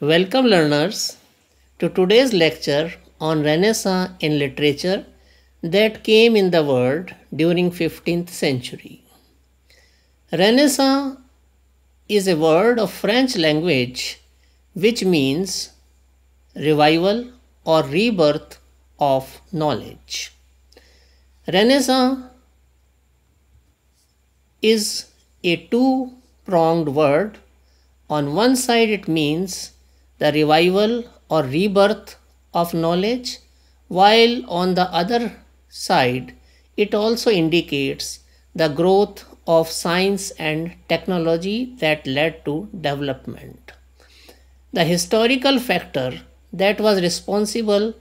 Welcome learners to today's lecture on Renaissance in literature that came in the world during 15th century. Renaissance is a word of French language which means revival or rebirth of knowledge. Renaissance is a two-pronged word. On one side it means the revival or rebirth of knowledge, while on the other side, it also indicates the growth of science and technology that led to development. The historical factor that was responsible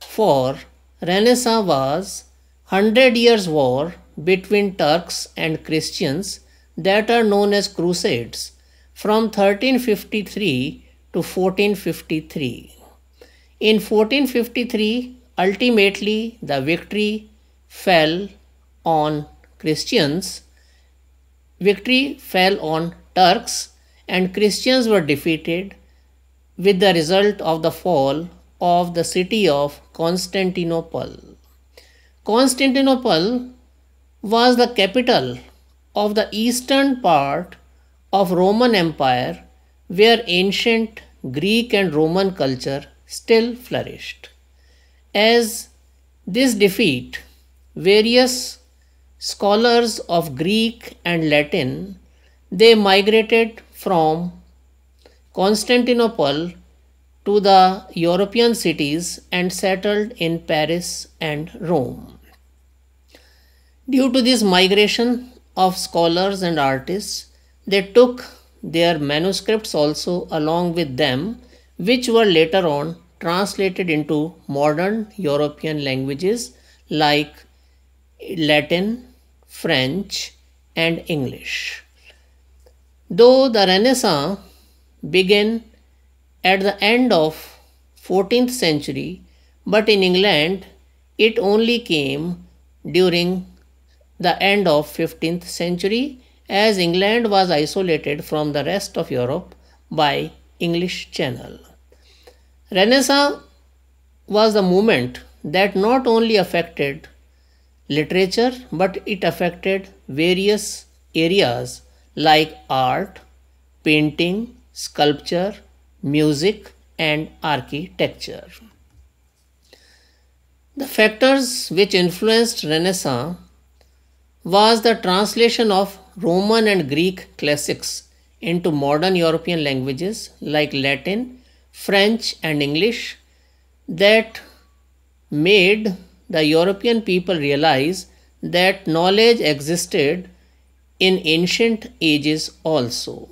for Renaissance was Hundred Years' War between Turks and Christians that are known as Crusades from 1353 to 1453. In 1453, ultimately the victory fell on Christians. Victory fell on Turks and Christians were defeated with the result of the fall of the city of Constantinople. Constantinople was the capital of the eastern part of Roman Empire where ancient Greek and Roman culture still flourished. As this defeat, various scholars of Greek and Latin, they migrated from Constantinople to the European cities and settled in Paris and Rome. Due to this migration of scholars and artists, they took their manuscripts also along with them, which were later on translated into modern European languages like Latin, French, and English. Though the Renaissance began at the end of 14th century, but in England it only came during the end of 15th century as England was isolated from the rest of Europe by English Channel. Renaissance was a movement that not only affected literature but it affected various areas like art, painting, sculpture, music, and architecture. The factors which influenced Renaissance was the translation of Roman and Greek classics into modern European languages like Latin, French, and English that made the European people realize that knowledge existed in ancient ages also.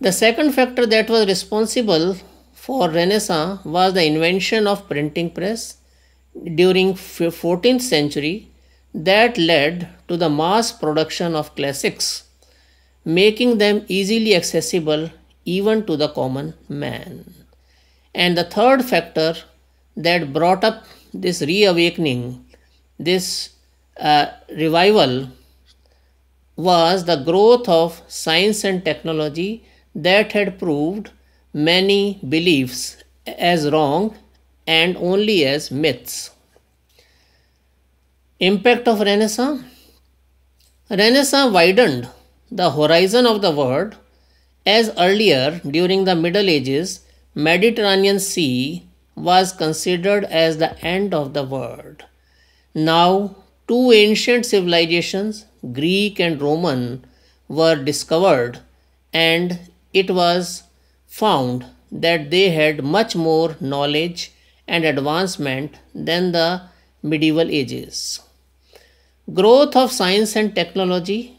The second factor that was responsible for Renaissance was the invention of printing press during 14th century that led to the mass production of classics, making them easily accessible even to the common man. And the third factor that brought up this reawakening, this uh, revival, was the growth of science and technology that had proved many beliefs as wrong and only as myths. Impact of Renaissance Renaissance widened the horizon of the world as earlier during the Middle Ages, Mediterranean Sea was considered as the end of the world. Now, two ancient civilizations, Greek and Roman, were discovered and it was found that they had much more knowledge and advancement than the medieval ages. Growth of science and technology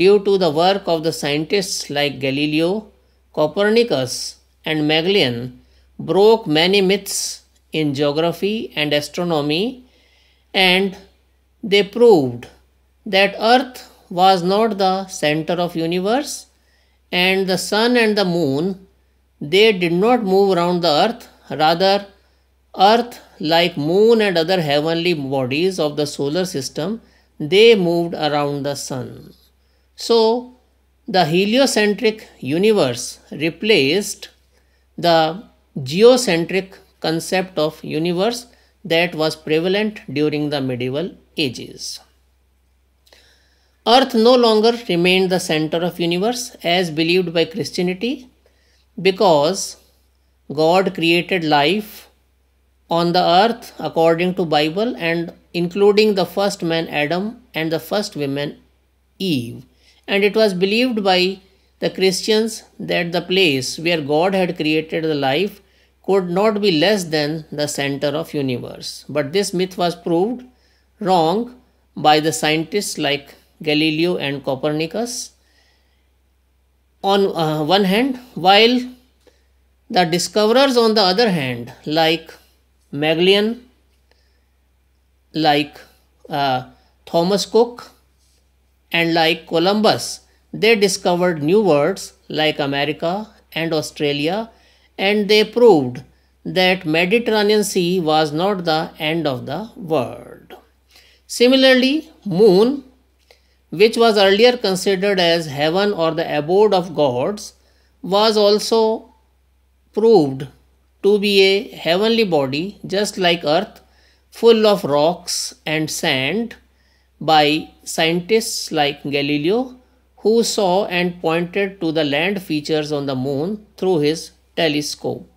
due to the work of the scientists like Galileo, Copernicus, and Magellan broke many myths in geography and astronomy and they proved that earth was not the center of universe and the sun and the moon they did not move around the earth rather earth like moon and other heavenly bodies of the solar system they moved around the sun. So, the heliocentric universe replaced the geocentric concept of universe that was prevalent during the medieval ages. Earth no longer remained the center of universe as believed by Christianity because God created life on the earth according to Bible and including the first man Adam and the first woman Eve. And it was believed by the Christians that the place where God had created the life could not be less than the center of universe. But this myth was proved wrong by the scientists like Galileo and Copernicus. On uh, one hand, while the discoverers on the other hand, like Magellan like uh, Thomas Cook and like Columbus, they discovered new words like America and Australia and they proved that Mediterranean Sea was not the end of the world. Similarly, moon, which was earlier considered as heaven or the abode of gods, was also proved to be a heavenly body just like earth full of rocks and sand by scientists like Galileo, who saw and pointed to the land features on the moon through his telescope.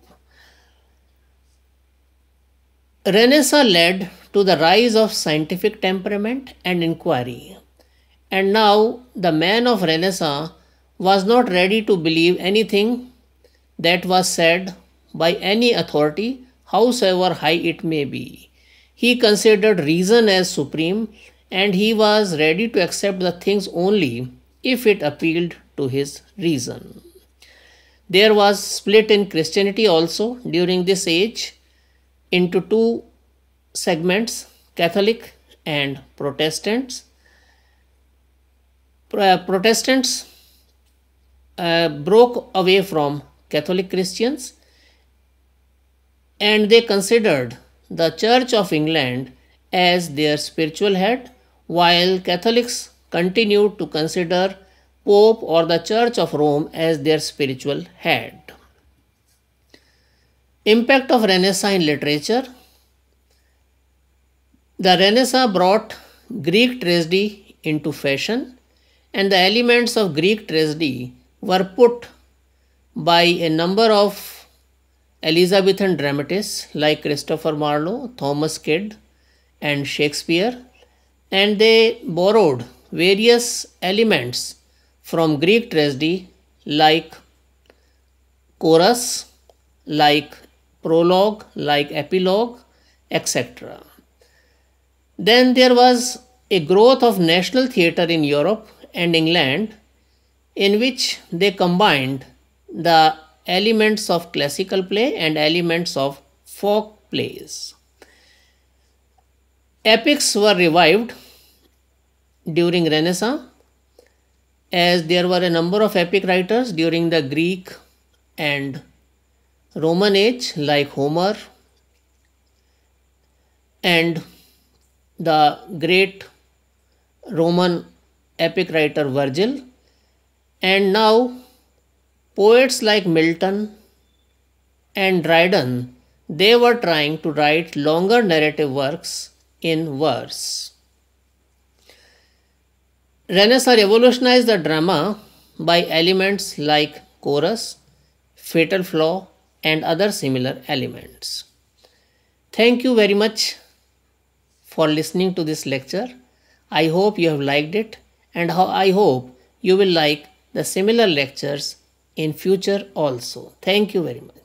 Renaissance led to the rise of scientific temperament and inquiry. And now the man of Renaissance was not ready to believe anything that was said by any authority, howsoever high it may be. He considered reason as supreme and he was ready to accept the things only if it appealed to his reason. There was split in Christianity also during this age into two segments Catholic and Protestants. Uh, Protestants uh, broke away from Catholic Christians and they considered the Church of England as their spiritual head, while Catholics continued to consider Pope or the Church of Rome as their spiritual head. Impact of Renaissance literature The Renaissance brought Greek tragedy into fashion and the elements of Greek tragedy were put by a number of Elizabethan dramatists like Christopher Marlowe, Thomas Kidd, and Shakespeare, and they borrowed various elements from Greek tragedy like chorus, like prologue, like epilogue, etc. Then there was a growth of national theatre in Europe and England in which they combined the elements of classical play and elements of folk plays. Epics were revived during Renaissance as there were a number of epic writers during the Greek and Roman age like Homer and the great Roman epic writer Virgil and now Poets like Milton and Dryden, they were trying to write longer narrative works in verse. Renaissance revolutionized the drama by elements like chorus, fatal flaw, and other similar elements. Thank you very much for listening to this lecture. I hope you have liked it and I hope you will like the similar lectures in future also. Thank you very much.